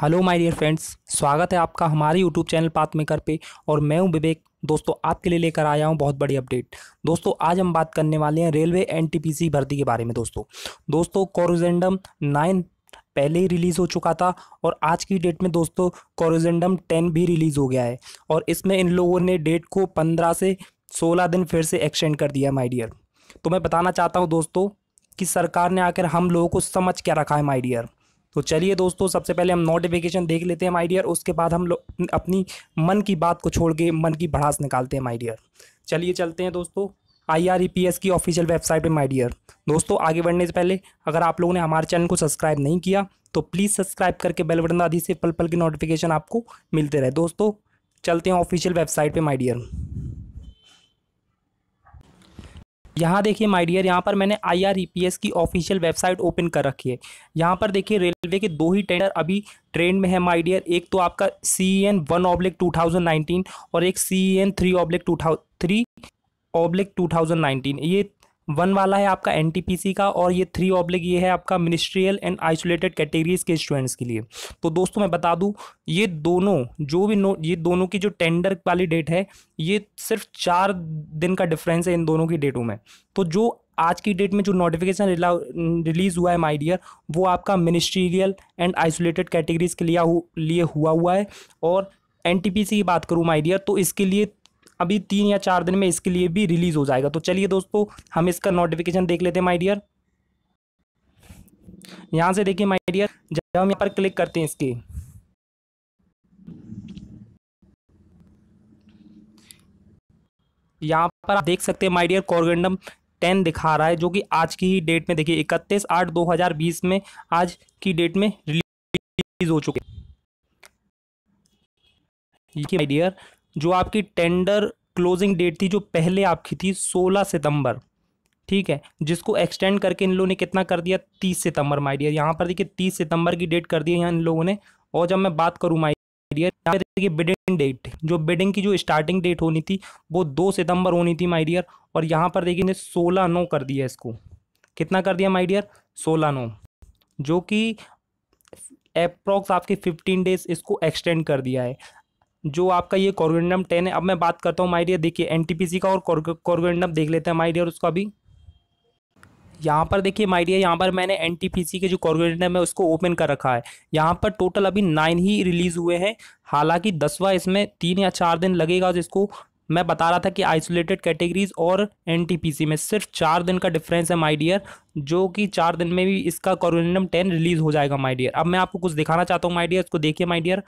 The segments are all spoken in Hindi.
हेलो माय डियर फ्रेंड्स स्वागत है आपका हमारे यूट्यूब चैनल पाथ मेकर पे और मैं हूं विवेक दोस्तों आपके लिए लेकर आया हूं बहुत बड़ी अपडेट दोस्तों आज हम बात करने वाले हैं रेलवे एनटीपीसी भर्ती के बारे में दोस्तों दोस्तों कोरोजेंडम नाइन पहले ही रिलीज़ हो चुका था और आज की डेट में दोस्तों कोरोजेंडम टेन भी रिलीज़ हो गया है और इसमें इन लोगों ने डेट को पंद्रह से सोलह दिन फिर से एक्सटेंड कर दिया माई डियर तो मैं बताना चाहता हूँ दोस्तों कि सरकार ने आकर हम लोगों को समझ क्या रखा है माई डियर तो चलिए दोस्तों सबसे पहले हम नोटिफिकेशन देख लेते हैं माइडियर डियर उसके बाद हम लोग अपनी मन की बात को छोड़ के मन की भड़ास निकालते हैं माय डियर चलिए चलते हैं दोस्तों एस e की ऑफिशियल वेबसाइट पे माइडियर डियर दोस्तों आगे बढ़ने से पहले अगर आप लोगों ने हमारे चैनल को सब्सक्राइब नहीं किया तो प्लीज़ सब्सक्राइब करके बेल बटन आदि से पल पल की नोटिफिकेशन आपको मिलते रहे दोस्तों चलते हैं ऑफिशियल वेबसाइट पे माई डियर यहाँ देखिए माय डियर यहाँ पर मैंने आईआरईपीएस e की ऑफिशियल वेबसाइट ओपन कर रखी है यहाँ पर देखिए रेलवे के दो ही टेंडर अभी ट्रेंड में है माय डियर एक तो आपका C N one oblique two thousand nineteen और एक C N three oblique two thou three oblique two thousand nineteen ये वन वाला है आपका एन का और ये थ्री ऑब्लिक ये है आपका मिनिस्ट्रियल एंड आइसोलेटेड कैटेगरीज के स्टूडेंट्स के लिए तो दोस्तों मैं बता दूँ ये दोनों जो भी नो ये दोनों की जो टेंडर वाली डेट है ये सिर्फ चार दिन का डिफरेंस है इन दोनों की डेटों में तो जो आज की डेट में जो नोटिफिकेशन रिलीज़ हुआ है माय डियर वो आपका मिनिस्ट्रियल एंड आइसोलेटेड कैटेगरीज के लिए लिए हुआ हुआ है और एन की बात करूँ माय डियर तो इसके लिए अभी तीन या चार दिन में इसके लिए भी रिलीज़ हो जाएगा तो चलिए दोस्तों हम इसका नोटिफिकेशन देख लेते हैं माई डियर यहाँ से देखिए माई डियर जब हम यहाँ पर क्लिक करते हैं इसके यहाँ पर आप देख सकते हैं माई डियर कॉर्गेंडम टेन दिखा रहा है जो कि आज की ही डेट में देखिए इकतीस आठ दो हज़ार बीस में आज की डेट में रिलीज हो चुके ये माई डियर जो आपकी टेंडर क्लोजिंग डेट थी जो पहले आपकी थी सोलह सितंबर ठीक है जिसको एक्सटेंड करके इन लोगों ने कितना कर दिया तीस सितंबर माई डियर यहाँ पर देखिए तीस सितंबर की डेट कर दी है यहाँ इन लोगों ने और जब मैं बात करूँ माई डियर यहाँ पर देखिए बिडिंग डेट जो बिडिंग की जो स्टार्टिंग डेट होनी थी वो दो सितंबर होनी थी माई डियर और यहाँ पर देखिए इन्हें सोलह नौ कर दिया इसको कितना कर दिया माई डियर सोलह नौ जो कि अप्रॉक्स आपके फिफ्टीन डेज इसको एक्सटेंड कर दिया है जो आपका ये कॉर्गेंडम टेन है अब मैं बात करता हूँ माइडियर देखिए एन का और कॉर्गेंडम देख लेते हैं माइडियर उसको अभी यहाँ पर देखिए माइडिया यहाँ पर मैंने एन के जो कॉर्गेंडम है उसको ओपन कर रखा है यहाँ पर टोटल अभी नाइन ही रिलीज़ हुए हैं हालांकि दसवा इसमें तीन या चार दिन लगेगा जिसको मैं बता रहा था कि आइसोलेटेड कैटेगरीज और एन में सिर्फ चार दिन का डिफरेंस है माई डियर जो कि चार दिन में भी इसका कॉर्गेंडम टेन रिलीज़ हो जाएगा माई डियर अब मैं आपको कुछ दिखाना चाहता हूँ माई डियर इसको देखिए माई डियर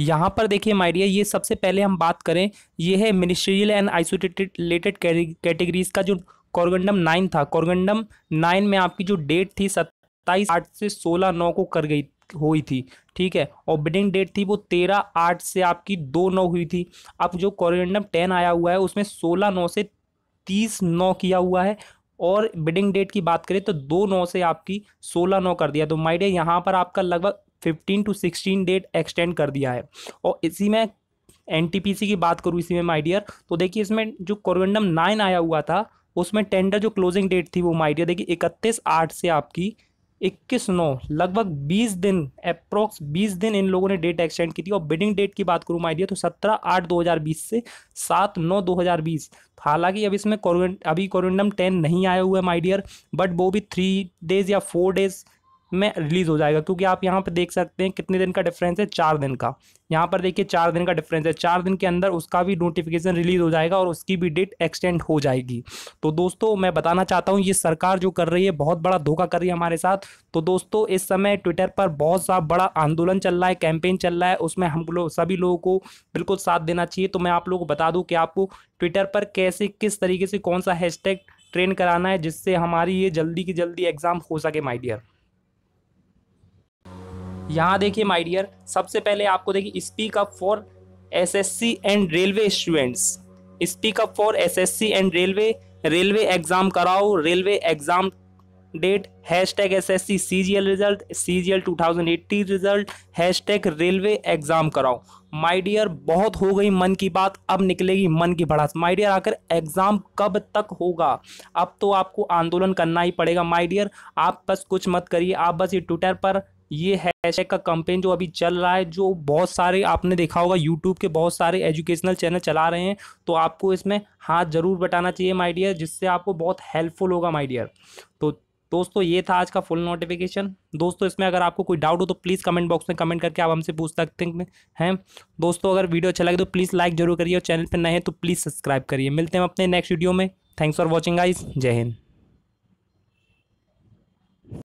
यहाँ पर देखिए माइडिया ये सबसे पहले हम बात करें ये है ministerial and isolated related categories का जो कॉर्गेंडम नाइन था कॉर्गेंडम नाइन में आपकी जो डेट थी सत्ताईस आठ से सोलह नौ को कर गई हुई थी ठीक है और बिडिंग डेट थी वो तेरह आठ से आपकी दो नौ हुई थी अब जो कॉरिडेंडम टेन आया हुआ है उसमें सोलह नौ से तीस नौ किया हुआ है और बिडिंग डेट की बात करें तो दो नौ से आपकी सोलह नौ कर दिया तो माइडिया यहाँ पर आपका लगभग fifteen to sixteen date extend कर दिया है और इसी में एन की बात करूँ इसी में माइडियर तो देखिए इसमें जो कोरोडम नाइन आया हुआ था उसमें टेंडर जो क्लोजिंग डेट थी वो माइडियर देखिए इकतीस आठ से आपकी इक्कीस नौ लगभग बीस दिन अप्रोक्स बीस दिन इन लोगों ने डेट एक्सटेंड की थी और बिडिंग डेट की बात करूँ माइडियर तो सत्रह आठ दो हज़ार बीस से सात नौ दो हज़ार बीस हालांकि अब इसमें कोरोन अभी कोरोनम टेन नहीं आया हुआ है माइडियर बट वो भी थ्री डेज या फोर डेज में रिलीज़ हो जाएगा क्योंकि आप यहाँ पर देख सकते हैं कितने दिन का डिफरेंस है चार दिन का यहाँ पर देखिए चार दिन का डिफरेंस है चार दिन के अंदर उसका भी नोटिफिकेशन रिलीज़ हो जाएगा और उसकी भी डेट एक्सटेंड हो जाएगी तो दोस्तों मैं बताना चाहता हूँ ये सरकार जो कर रही है बहुत बड़ा धोखा कर रही है हमारे साथ तो दोस्तों इस समय ट्विटर पर बहुत सा बड़ा आंदोलन चल रहा है कैंपेन चल रहा है उसमें हम लोग सभी लोगों को बिल्कुल साथ देना चाहिए तो मैं आप लोगों को बता दूँ कि आपको ट्विटर पर कैसे किस तरीके से कौन सा हैश ट्रेन कराना है जिससे हमारी ये जल्दी की जल्दी एग्ज़ाम हो सके माई डियर यहाँ देखिए माय डियर सबसे पहले आपको देखिए speak up for SSC and railway students speak up for SSC and railway railway exam कराओ railway exam date hashtag S S C C G L result C G L two thousand eighty result hashtag railway exam कराओ माई डियर बहुत हो गई मन की बात अब निकलेगी मन की भड़ास माई डियर आकर एग्ज़ाम कब तक होगा अब तो आपको आंदोलन करना ही पड़ेगा माई डियर आप बस कुछ मत करिए आप बस ये ट्विटर पर ये हैशटैग का कंपेन जो अभी चल रहा है जो बहुत सारे आपने देखा होगा यूट्यूब के बहुत सारे एजुकेशनल चैनल चला रहे हैं तो आपको इसमें हाथ ज़रूर बटाना चाहिए माई डियर जिससे आपको बहुत हेल्पफुल होगा माइडियर डियर तो दोस्तों ये था आज का फुल नोटिफिकेशन दोस्तों इसमें अगर आपको कोई डाउट हो तो प्लीज़ कमेंट बॉक्स में कमेंट करके आप हमसे पूछ सकते हैं दोस्तों अगर वीडियो अच्छा लगे तो प्लीज़ लाइक जरूर करिए और चैनल पर नए हैं तो प्लीज़ सब्सक्राइब करिए मिलते हैं अपने नेक्स्ट वीडियो में थैंक्स फॉर वॉचिंग आइज जय हिंद